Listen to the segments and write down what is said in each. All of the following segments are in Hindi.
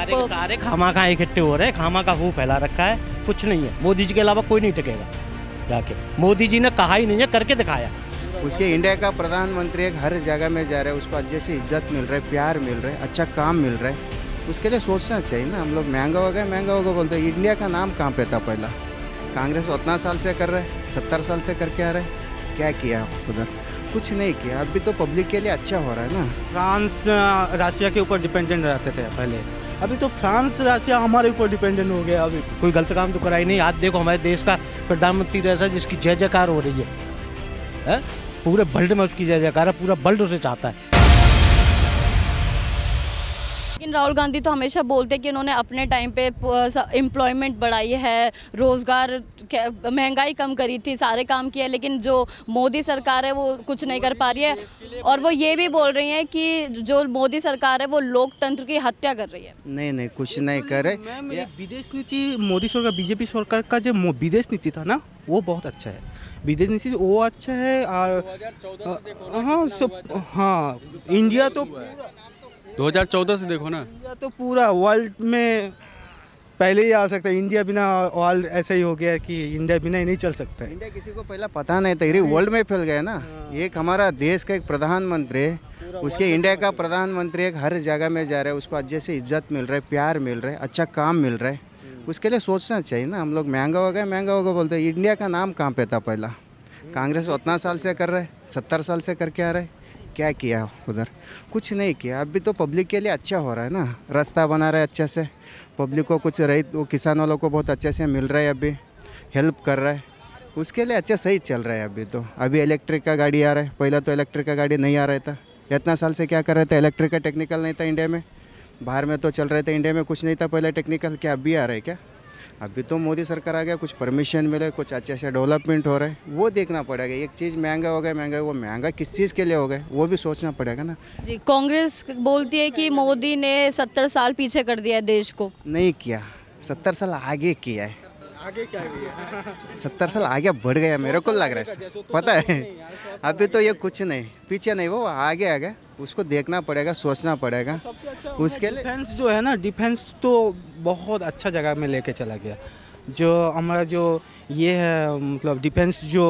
आप सारे खामा खा इकट्ठे हो रहे हैं खामा का हू फैला रखा है कुछ नहीं है मोदी जी के अलावा कोई नहीं टिकेगा जाके मोदी जी ने कहा ही नहीं है करके दिखाया उसके इंडिया का प्रधानमंत्री एक हर जगह में जा रहे हैं उसको अच्छे से इज्जत मिल रहा है प्यार मिल रहा है अच्छा काम मिल रहा है उसके लिए सोचना चाहिए ना हम लोग महंगा हो गए महंगा हो गए बोलते हैं इंडिया का नाम कहाँ पे था पहला कांग्रेस तो उतना साल से कर रहे हैं सत्तर साल से करके आ रहे क्या किया उधर कुछ नहीं किया अभी तो पब्लिक के लिए अच्छा हो रहा है ना फ्रांस रशिया के ऊपर डिपेंडेंट रहते थे पहले अभी तो फ्रांस रशिया हमारे ऊपर डिपेंडेंट हो गया अभी कोई गलत काम तो करा ही नहीं आज देखो हमारे देश का प्रधानमंत्री रहता जिसकी जय जयकार हो रही है, है? पूरे वर्ल्ड में उसकी जय जयकार है पूरा वर्ल्ड उसे चाहता है लेकिन राहुल गांधी तो हमेशा बोलते हैं कि उन्होंने अपने टाइम पे एम्प्लॉयमेंट बढ़ाई है रोज़गार महंगाई कम करी थी सारे काम किए लेकिन जो मोदी सरकार है वो कुछ नहीं कर पा रही है और वो ये भी बोल रही है कि जो मोदी सरकार है वो लोकतंत्र की हत्या कर रही है नहीं नहीं कुछ नहीं करे विदेश नीति मोदी सरकार बीजेपी सरकार का जो विदेश नीति था ना वो बहुत अच्छा है विदेश नीति वो अच्छा है और हाँ हाँ इंडिया तो 2014 से देखो ना इंडिया तो पूरा वर्ल्ड में पहले ही आ सकता है इंडिया बिना वर्ल्ड ऐसा ही हो गया कि इंडिया बिना ही नहीं चल सकता है इंडिया किसी को पहला पता नहीं था ये वर्ल्ड में फैल गया ना हाँ। एक हमारा देश का एक प्रधानमंत्री उसके इंडिया का प्रधानमंत्री एक हर जगह में जा रहा है उसको अच्छे से इज्जत मिल रहा है प्यार मिल रहा है अच्छा काम मिल रहा है हम्म। उसके लिए सोचना चाहिए ना हम लोग महंगा हो गए महंगा हो गए बोलते हैं इंडिया का नाम कहाँ पे था पहला कांग्रेस उतना साल से कर रहे सत्तर साल से करके आ रहे क्या किया उधर कुछ नहीं किया अभी तो पब्लिक के लिए अच्छा हो रहा है ना रास्ता बना रहा है अच्छे से पब्लिक को कुछ रही वो किसान वालों को बहुत अच्छे से मिल रहा है अभी हेल्प कर रहा है उसके लिए अच्छा सही चल रहा है अभी तो अभी इलेक्ट्रिक का गाड़ी आ रहा है पहले तो इलेक्ट्रिक का गाड़ी नहीं आ रहा था इतना साल से क्या कर रहे थे इलेक्ट्रिक का टेक्निकल नहीं था इंडिया में बाहर में तो चल रहे थे इंडिया में कुछ नहीं था पहले टेक्निकल क्या अभी आ रहा है क्या अभी तो मोदी सरकार आ गया कुछ परमिशन मिले कुछ अच्छे अच्छे डेवलपमेंट हो रहे हैं वो देखना पड़ेगा एक चीज़ महंगा हो गया महंगा वो महंगा किस चीज़ के लिए हो गए वो भी सोचना पड़ेगा ना जी कांग्रेस बोलती है कि मोदी ने सत्तर साल पीछे कर दिया है देश को नहीं किया सत्तर साल आगे किया है आगे क्या सत्तर साल आगे बढ़ गया मेरे को लग रहा है पता है अभी तो ये कुछ नहीं पीछे नहीं वो आगे आ गया उसको देखना पड़ेगा सोचना पड़ेगा तो अच्छा उसके लिए डिफेंस जो है ना डिफेंस तो बहुत अच्छा जगह में लेके चला गया जो हमारा जो ये है मतलब डिफेंस जो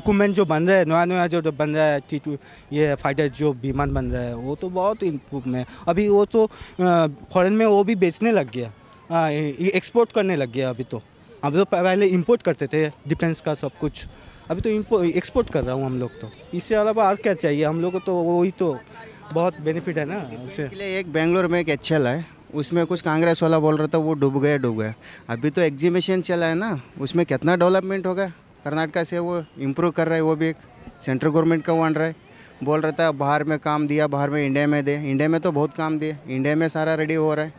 इक्वमेंट जो बन रहा है नया नया जो बन रहा है टी टू ये फाइटर जो विमान बन रहा है वो तो बहुत इम्प्रूव में अभी वो तो फॉरन में वो भी बेचने लग गया हाँ, एक्सपोर्ट करने लग गया अभी तो अब तो पहले इम्पोर्ट करते थे डिफेंस का सब कुछ अभी तो एक्सपोर्ट कर रहा हूँ हम लोग तो इससे अलावा और क्या चाहिए हम लोग को तो वही तो बहुत बेनिफिट है ना उससे एक बेंगलोर में एक एच है उसमें कुछ कांग्रेस वाला बोल रहा था वो डूब गया डूब गया अभी तो एग्जीबिशन चला है ना उसमें कितना डेवलपमेंट होगा कर्नाटका से वो इम्प्रूव कर रहा है वो भी एक सेंट्रल गवर्नमेंट का वन रहा है बोल रहा था बाहर में काम दिया बाहर में इंडिया में दे इंडिया में तो बहुत काम दिए इंडिया में सारा रेडी हो रहा है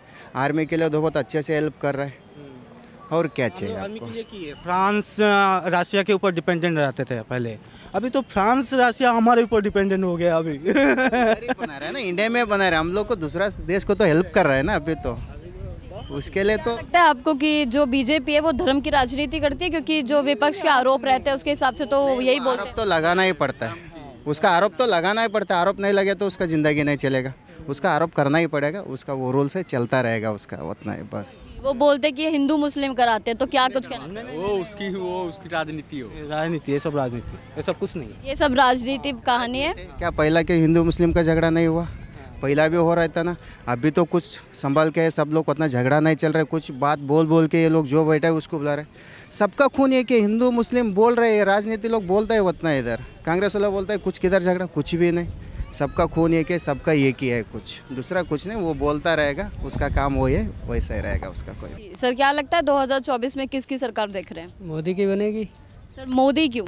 आर्मी के लिए तो बहुत अच्छे से हेल्प कर रहा है और क्या चाहिए आपको फ्रांस रशिया के ऊपर डिपेंडेंट रहते थे पहले अभी तो फ्रांस रशिया हमारे ऊपर डिपेंडेंट हो गया अभी बना रहा है ना इंडिया में बना रहे हम लोग को दूसरा देश को तो हेल्प कर रहा है ना अभी तो उसके लिए तो लगता है आपको कि जो बीजेपी है वो धर्म की राजनीति करती है क्योंकि जो विपक्ष के आरोप रहते हैं उसके हिसाब से तो यही बोलते हैं तो लगाना ही पड़ता है उसका आरोप तो लगाना ही पड़ता है आरोप नहीं लगे तो उसका ज़िंदगी नहीं चलेगा उसका आरोप करना ही पड़ेगा उसका वो रोल से चलता रहेगा उसका उतना ही बस वो बोलते कि हिंदू मुस्लिम कराते तो क्या कुछ कहना वो उसकी वो उसकी राजनीति हो राजनीति ये सब राजनीति ये सब कुछ नहीं ये सब राजनीति कहानी है क्या पहला के हिंदू मुस्लिम का झगड़ा नहीं हुआ पहला भी हो रहा था ना अभी तो कुछ संभाल के सब लोग उतना झगड़ा नहीं चल रहा है कुछ बात बोल बोल के ये लोग जो बैठा है उसको बुला रहे सबका खून ये कि हिंदू मुस्लिम बोल रहे हैं राजनीति लोग बोलता है उतना इधर कांग्रेस वाला बोलता है कुछ किधर झगड़ा कुछ भी नहीं सबका खून एक है सबका एक ही है कुछ दूसरा कुछ नहीं वो बोलता रहेगा उसका काम वही है वैसा ही रहेगा उसका कोई सर क्या लगता है 2024 में किसकी सरकार देख रहे हैं मोदी की बनेगी सर मोदी क्यों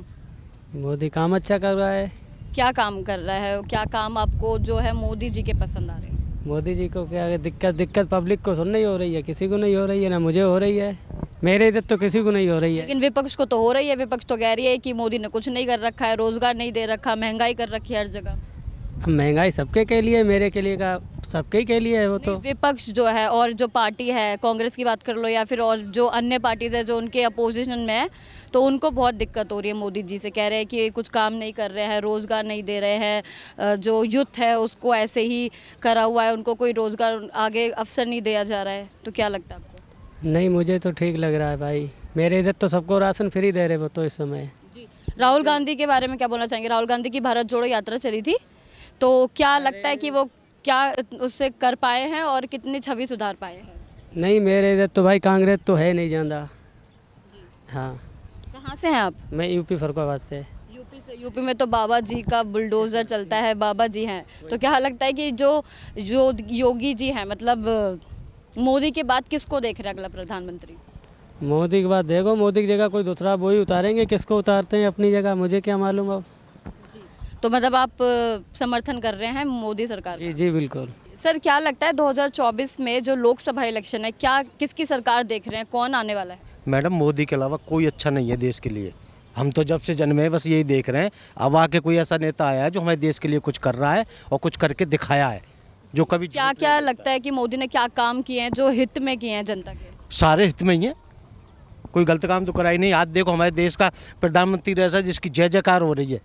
मोदी काम अच्छा कर रहा है क्या काम कर रहा है क्या काम आपको जो है मोदी जी के पसंद आ रहे हैं मोदी जी को क्या दिक्कत दिक्कत पब्लिक को सुन नहीं हो रही है किसी को नहीं हो रही है ना मुझे हो रही है मेरे इधर तो किसी को नहीं हो रही है लेकिन विपक्ष को तो हो रही है विपक्ष तो कह रही है कि मोदी ने कुछ नहीं कर रखा है रोजगार नहीं दे रखा महंगाई कर रखी है हर जगह महंगाई सबके के लिए मेरे के लिए का सबके के लिए है वो तो विपक्ष जो है और जो पार्टी है कांग्रेस की बात कर लो या फिर और जो अन्य पार्टीज है जो उनके अपोजिशन में है तो उनको बहुत दिक्कत हो रही है मोदी जी से कह रहे हैं कि कुछ काम नहीं कर रहे हैं रोज़गार नहीं दे रहे हैं जो यूथ है उसको ऐसे ही करा हुआ है उनको कोई रोज़गार आगे अवसर नहीं दिया जा रहा है तो क्या लगता है आपको नहीं मुझे तो ठीक लग रहा है भाई मेरे इधर तो सबको राशन फ्री दे रहे वो तो इस समय राहुल गांधी के बारे में क्या बोलना चाहेंगे राहुल गांधी की भारत जोड़ो यात्रा चली थी तो क्या लगता है कि वो क्या उससे कर पाए हैं और कितनी छवि सुधार पाए हैं नहीं मेरे इधर तो भाई कांग्रेस तो है नहीं ज्यादा हाँ कहाँ से हैं आप मैं यूपी फरुखाबाद से यूपी से यूपी में तो बाबा जी का बुलडोज़र चलता है बाबा जी हैं तो क्या लगता है कि जो जो योगी जी हैं मतलब मोदी के बाद किसको देख रहे हैं अगला प्रधानमंत्री मोदी के बाद देखो मोदी की जगह कोई दूसरा वही उतारेंगे किसको उतारते हैं अपनी जगह मुझे क्या मालूम अब तो मतलब आप समर्थन कर रहे हैं मोदी सरकार जी जी बिल्कुल सर क्या लगता है 2024 में जो लोकसभा इलेक्शन है क्या किसकी सरकार देख रहे हैं कौन आने वाला है मैडम मोदी के अलावा कोई अच्छा नहीं है देश के लिए हम तो जब से जन्मे बस यही देख रहे हैं अब आके कोई ऐसा नेता आया है जो हमारे देश के लिए कुछ कर रहा है और कुछ करके दिखाया है जो कभी क्या क्या लगता है कि मोदी ने क्या काम किए हैं जो हित में किए हैं जनता के सारे हित में ही हैं कोई गलत काम तो करा ही नहीं आज देखो हमारे देश का प्रधानमंत्री ऐसा जिसकी जय जयकार हो रही है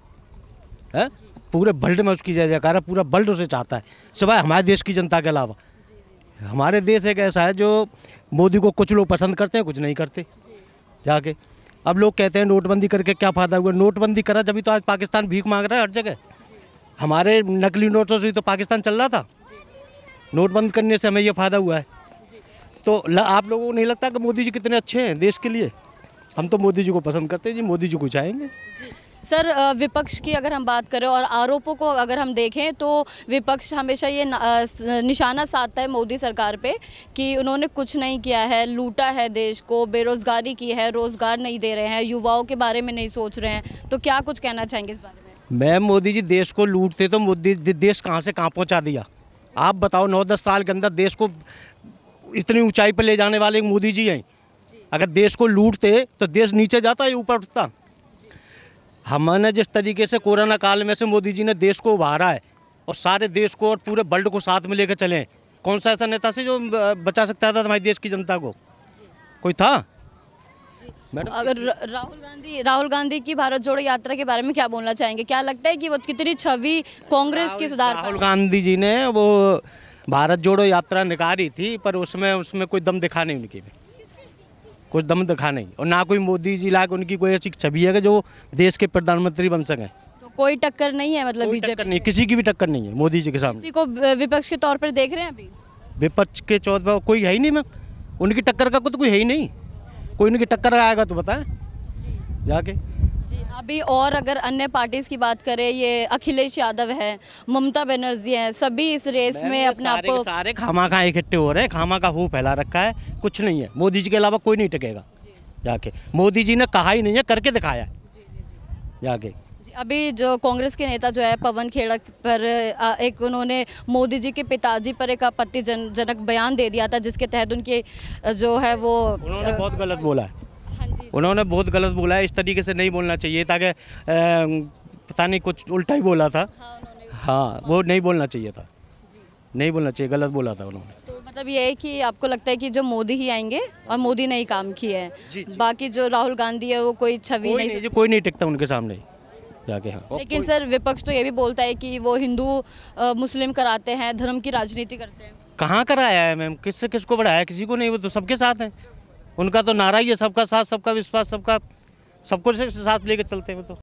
है पूरे वर्ल्ड में उसकी जय है पूरा वर्ल्ड उसे चाहता है सिवाय हमारे देश की जनता के अलावा हमारे देश एक ऐसा है जो मोदी को कुछ लोग पसंद करते हैं कुछ नहीं करते जाके अब लोग कहते हैं नोटबंदी करके क्या फ़ायदा हुआ नोटबंदी करा जब तो आज पाकिस्तान भीख मांग रहा है हर जगह हमारे नकली नोटों से तो पाकिस्तान चल रहा था नोटबंद करने से हमें यह फ़ायदा हुआ है तो आप लोगों को नहीं लगता कि मोदी जी कितने अच्छे हैं देश के लिए हम तो मोदी जी को पसंद करते हैं जी मोदी जी को चाहेंगे सर विपक्ष की अगर हम बात करें और आरोपों को अगर हम देखें तो विपक्ष हमेशा ये निशाना साधता है मोदी सरकार पे कि उन्होंने कुछ नहीं किया है लूटा है देश को बेरोज़गारी की है रोज़गार नहीं दे रहे हैं युवाओं के बारे में नहीं सोच रहे हैं तो क्या कुछ कहना चाहेंगे इस बारे में मैम मोदी जी देश को लूटते तो मोदी देश कहाँ से कहाँ पहुँचा दिया आप बताओ नौ दस साल के अंदर देश को इतनी ऊँचाई पर ले जाने वाले मोदी जी हैं अगर देश को लूटते तो देश नीचे जाता या ऊपर उठता हमने जिस तरीके से कोरोना काल में से मोदी जी ने देश को उभारा है और सारे देश को और पूरे वर्ल्ड को साथ में लेकर चले कौन सा ऐसा नेता से जो बचा सकता था हमारे देश की जनता को कोई था मैडम अगर राहुल गांधी राहुल गांधी की भारत जोड़ो यात्रा के बारे में क्या बोलना चाहेंगे क्या लगता है कि वो कितनी छवि कांग्रेस की सुधार राहुल गांधी जी ने वो भारत जोड़ो यात्रा निकाली थी पर उसमें उसमें कोई दम दिखा नहीं उनकी में कुछ दम दिखा नहीं और ना कोई मोदी जी लायक उनकी कोई ऐसी छवि है कि जो देश के प्रधानमंत्री बन सके तो कोई टक्कर नहीं है मतलब बीजेपी नहीं किसी की भी टक्कर नहीं है मोदी जी के सामने किसी को विपक्ष के तौर पर देख रहे हैं अभी विपक्ष के चौथ पर कोई है ही नहीं मैम उनकी टक्कर का कुछ तो कोई है ही नहीं कोई उनकी टक्कर आएगा तो बताए जाके जी अभी और अगर अन्य पार्टीज की बात करें ये अखिलेश यादव है ममता बनर्जी है सभी इस रेस में अपना सारे, आपको सारे खामा खा इकट्ठे हो रहे हैं खामा का हु फैला रखा है कुछ नहीं है मोदी जी के अलावा कोई नहीं टकेगा जाके मोदी जी ने कहा ही नहीं है करके दिखाया है जाके अभी जो कांग्रेस के नेता जो है पवन खेड़क पर एक उन्होंने मोदी जी के पिताजी पर एक आपत्तिजनक जन, बयान दे दिया था जिसके तहत उनके जो है वो उन्होंने बहुत गलत बोला है उन्होंने बहुत गलत बोला है इस तरीके से नहीं बोलना चाहिए ताकि पता नहीं कुछ उल्टा ही बोला था हाँ, हाँ वो नहीं बोलना चाहिए था नहीं बोलना चाहिए गलत बोला था उन्होंने तो मतलब ये है कि आपको लगता है कि जो मोदी ही आएंगे और मोदी ने ही काम किया है बाकी जो राहुल गांधी है वो कोई छवि नहीं, नहीं कोई नहीं टिकता उनके सामने जाके हाँ लेकिन सर विपक्ष तो ये भी बोलता है कि वो हिंदू मुस्लिम कराते हैं धर्म की राजनीति करते हैं कहाँ कराया है मैम किस किसको बढ़ाया किसी को नहीं वो तो सबके साथ है उनका तो नारा ही है सबका साथ सबका विश्वास सबका सबको साथ लेकर चलते हैं तो